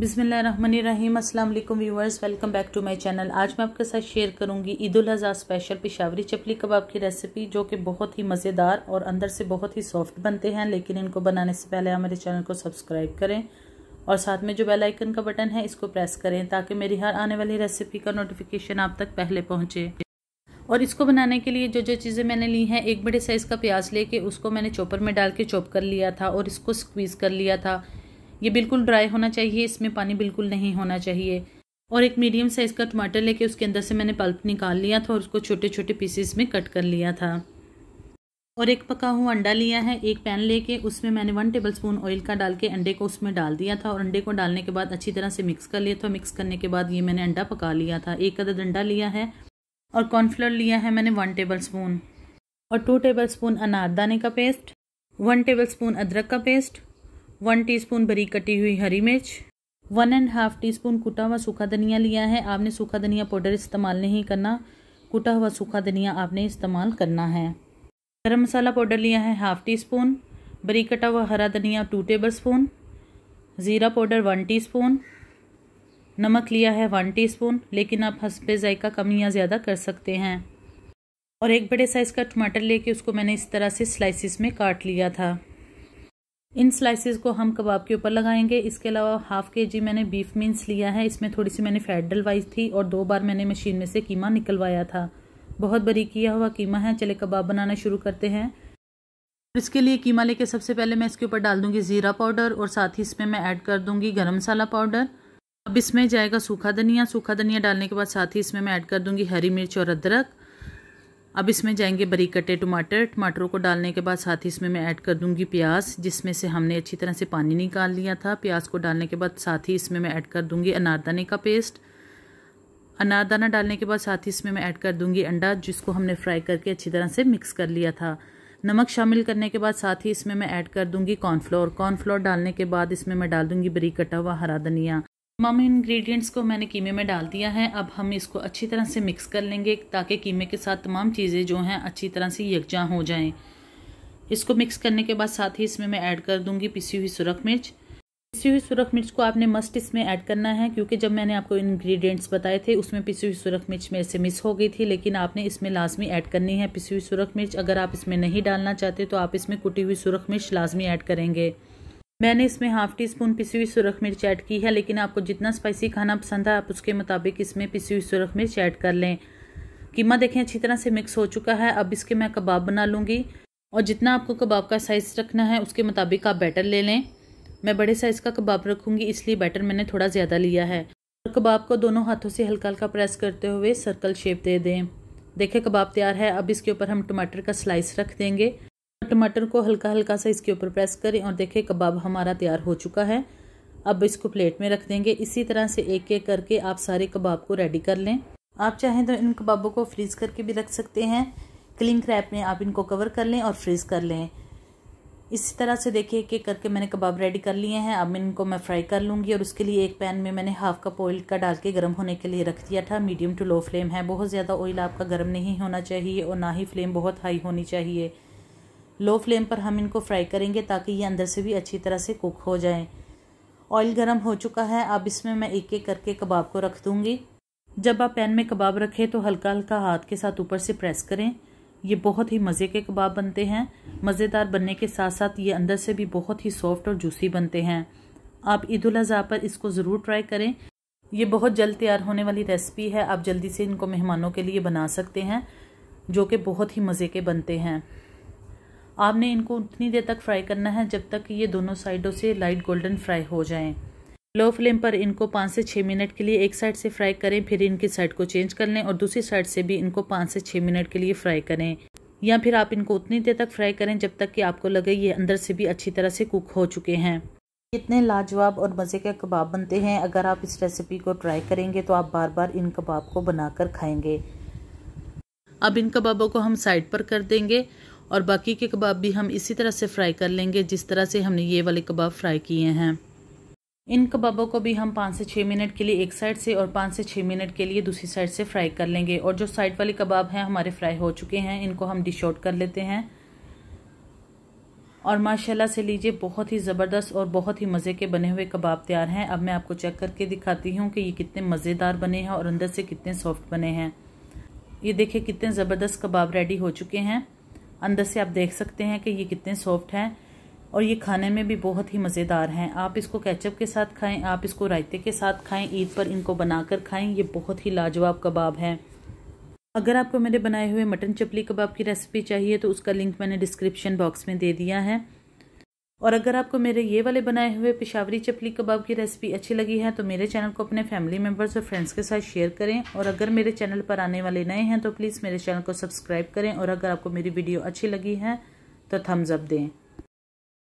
बिसमीम अस्सलाम वालेकुम viewers welcome back to my channel आज मैं आपके साथ शेयर करूंगी ईद उल स्पेशल पिशावरी चपली कबाब की रेसिपी जो कि बहुत ही मज़ेदार और अंदर से बहुत ही सॉफ्ट बनते हैं लेकिन इनको बनाने से पहले आप मेरे चैनल को सब्सक्राइब करें और साथ में जो बेल आइकन का बटन है इसको प्रेस करें ताकि मेरी हर आने वाली रेसिपी का नोटिफिकेशन आप तक पहले पहुँचे और इसको बनाने के लिए जो जो चीज़ें मैंने ली हैं एक बड़े साइज़ का प्याज लेके उसको मैंने चॉपर में डाल के चॉप कर लिया था और इसको स्क्वीज़ कर लिया था ये बिल्कुल ड्राई होना चाहिए इसमें पानी बिल्कुल नहीं होना चाहिए और एक मीडियम साइज़ का टमाटर लेके उसके अंदर से मैंने पल्प निकाल लिया था और उसको छोटे छोटे पीसेस में कट कर लिया था और एक पका हुआ अंडा लिया है एक पैन लेके उसमें मैंने वन टेबल स्पून ऑयल का डाल के अंडे को उसमें डाल दिया था और अंडे को डालने के बाद अच्छी तरह से मिक्स कर लिया था मिक्स करने के बाद ये मैंने अंडा पका लिया था एक अदद अंडा लिया है और कॉर्नफ्लोर लिया है मैंने वन टेबल स्पून और टू टेबल स्पून अनारदाने का पेस्ट वन टेबल स्पून अदरक का पेस्ट वन टीस्पून बरी कटी हुई हरी मिर्च one and half teaspoon कुटा हुआ सूखा धनिया लिया है आपने सूखा धनिया पाउडर इस्तेमाल नहीं करना कुटा हुआ सूखा धनिया आपने इस्तेमाल करना है गरम मसाला पाउडर लिया है हाफ टी स्पून बरी कटा हुआ हरा धनिया टू टेबल स्पून ज़ीरा पाउडर वन टी स्पून नमक लिया है वन टी स्पून लेकिन आप हंसपे जायका कम या ज़्यादा कर सकते हैं और एक बड़े साइज़ का टमाटर लेके उसको मैंने इस तरह से स्लाइसिस में काट लिया था इन स्लाइसेस को हम कबाब के ऊपर लगाएंगे इसके अलावा हाफ के जी मैंने बीफ मीन्स लिया है इसमें थोड़ी सी मैंने फैट डलवाई थी और दो बार मैंने मशीन में से कीमा निकलवाया था बहुत बरी किया हुआ कीमा है चले कबाब बनाना शुरू करते हैं इसके लिए कीमा लेके सबसे पहले मैं इसके ऊपर डाल दूंगी ज़ीरा पाउडर और साथ ही इसमें मैं ऐड कर दूंगी गर्म मसाला पाउडर अब इसमें जाएगा सूखा धनिया सूखा धनिया डालने के बाद साथ ही इसमें मैं ऐड कर दूंगी हरी मिर्च और अदरक अब इसमें जाएंगे बरी कटे टमाटर टमाटरों को डालने के बाद साथ ही इसमें मैं ऐड कर दूंगी प्याज जिसमें से हमने अच्छी तरह से पानी निकाल लिया था प्याज को डालने के बाद साथ ही इसमें मैं ऐड कर दूंगी अनारदाने का पेस्ट अनारदाना डालने के बाद साथ ही इसमें मैं ऐड कर दूंगी अंडा जिसको हमने फ्राई करके अच्छी तरह से मिक्स कर लिया था नमक शामिल करने के बाद साथ ही इसमें मैं ऐड कर दूंगी कॉर्नफ्लोर कॉर्नफ्लोर डालने के बाद इसमें मैं डाल दूंगी बरी कटा हुआ हरा धनिया तमाम इंग्रेडिएंट्स को मैंने कीमे में डाल दिया है अब हम इसको अच्छी तरह से मिक्स कर लेंगे ताकि कीमे के साथ तमाम चीज़ें जो हैं अच्छी तरह से यकजा हो जाएं इसको मिक्स करने के बाद साथ ही इसमें मैं ऐड कर दूंगी पिसी हुई सुरख मिर्च पिसी हुई सुरख मिर्च को आपने मस्ट इसमें ऐड करना है क्योंकि जब मैंने आपको इन्ग्रीडियंट्स बताए थे उसमें पिसी हुई सुरख मिर्च मेरे से मिस हो गई थी लेकिन आपने इसमें लाजमी ऐड करनी है पिसी हुई सुरख मिर्च अगर आप इसमें नहीं डालना चाहते तो आप इसमें कुटी हुई सुरख मिर्च लाजमी ऐड करेंगे मैंने इसमें हाफ टी स्पून पिसी हुई सुरख मिर्च ऐड की है लेकिन आपको जितना स्पाइसी खाना पसंद है आप उसके मुताबिक इसमें पिसी हुई सुरख मिर्च ऐड कर लें कीमा देखें अच्छी तरह से मिक्स हो चुका है अब इसके मैं कबाब बना लूँगी और जितना आपको कबाब का साइज़ रखना है उसके मुताबिक आप बैटर ले लें मैं बड़े साइज़ का कबाब रखूँगी इसलिए बैटर मैंने थोड़ा ज़्यादा लिया है और कबाब को दोनों हाथों से हल्का हल्का प्रेस करते हुए सर्कल शेप दे दें देखें कबाब तैयार है अब इसके ऊपर हम टमाटर का स्लाइस रख देंगे टमाटर को हल्का हल्का सा इसके ऊपर प्रेस करें और देखें कबाब हमारा तैयार हो चुका है अब इसको प्लेट में रख देंगे इसी तरह से एक एक करके आप सारे कबाब को रेडी कर लें आप चाहें तो इन कबाबों को फ्रीज़ करके भी रख सकते हैं क्लिंग रैप में आप इनको कवर कर लें और फ्रीज़ कर लें इसी तरह से देखिए एक एक करके मैंने कबाब रेडी कर लिए हैं अब इनको मैं फ्राई कर लूँगी और उसके लिए एक पैन में मैंने हाफ़ कप ऑयल का डाल के गर्म होने के लिए रख दिया था मीडियम टू लो फ्लेम है बहुत ज़्यादा ऑयल आपका गर्म नहीं होना चाहिए और ना ही फ्लेम बहुत हाई होनी चाहिए लो फ्लेम पर हम इनको फ्राई करेंगे ताकि ये अंदर से भी अच्छी तरह से कुक हो जाएं ऑयल गरम हो चुका है अब इसमें मैं एक एक करके कबाब को रख दूँगी जब आप पैन में कबाब रखें तो हल्का हल्का हाथ के साथ ऊपर से प्रेस करें ये बहुत ही मज़े के कबाब बनते हैं मज़ेदार बनने के साथ साथ ये अंदर से भी बहुत ही सॉफ्ट और जूसी बनते हैं आप ईद अज़ा पर इसको ज़रूर ट्राई करें ये बहुत जल्द तैयार होने वाली रेसिपी है आप जल्दी से इनको मेहमानों के लिए बना सकते हैं जो कि बहुत ही मज़े के बनते हैं आपने इनको उतनी देर तक फ्राई करना है जब तक ये दोनों साइडों से लाइट गोल्डन फ्राई हो जाएं। लो फ्लेम पर इनको पाँच से छः मिनट के लिए एक साइड से फ्राई करें फिर इनकी साइड को चेंज कर लें और दूसरी साइड से भी इनको पाँच से छः मिनट के लिए फ्राई करें या फिर आप इनको उतनी देर तक फ्राई करें जब तक कि आपको लगे ये अंदर से भी अच्छी तरह से कुक हो चुके हैं कितने लाजवाब और मज़े के कबाब बनते हैं अगर आप इस रेसिपी को ट्राई करेंगे तो आप बार बार इन कबाब को बनाकर खाएंगे अब इन कबाबों को हम साइड पर कर देंगे और बाकी के कबाब भी हम इसी तरह से फ्राई कर लेंगे जिस तरह से हमने ये वाले कबाब फ्राई किए हैं इन कबाबों को भी हम पाँच से छः मिनट के लिए एक साइड से और पाँच से छः मिनट के लिए दूसरी साइड से फ्राई कर लेंगे और जो साइड वाले कबाब हैं हमारे फ्राई हो चुके हैं इनको हम डिश आउट कर लेते हैं और माशाल्लाह से लीजिए बहुत ही ज़बरदस्त और बहुत ही मज़े के बने हुए कबाब तैयार हैं अब मैं आपको चेक करके दिखाती हूँ कि ये कितने मज़ेदार बने हैं और अंदर से कितने सॉफ्ट बने हैं ये देखिए कितने ज़बरदस्त कबाब रेडी हो चुके हैं अंदर से आप देख सकते हैं कि ये कितने सॉफ्ट हैं और ये खाने में भी बहुत ही मज़ेदार हैं आप इसको कैचअप के साथ खाएं आप इसको रायते के साथ खाएं ईद पर इनको बनाकर खाएं ये बहुत ही लाजवाब कबाब है अगर आपको मेरे बनाए हुए मटन चपली कबाब की रेसिपी चाहिए तो उसका लिंक मैंने डिस्क्रिप्शन बॉक्स में दे दिया है और अगर आपको मेरे ये वाले बनाए हुए पिशावरी चपली कबाब की रेसिपी अच्छी लगी है तो मेरे चैनल को अपने फैमिली मेम्बर्स और फ्रेंड्स के साथ शेयर करें और अगर मेरे चैनल पर आने वाले नए हैं तो प्लीज़ मेरे चैनल को सब्सक्राइब करें और अगर आपको मेरी वीडियो अच्छी लगी है तो थम्स अप दें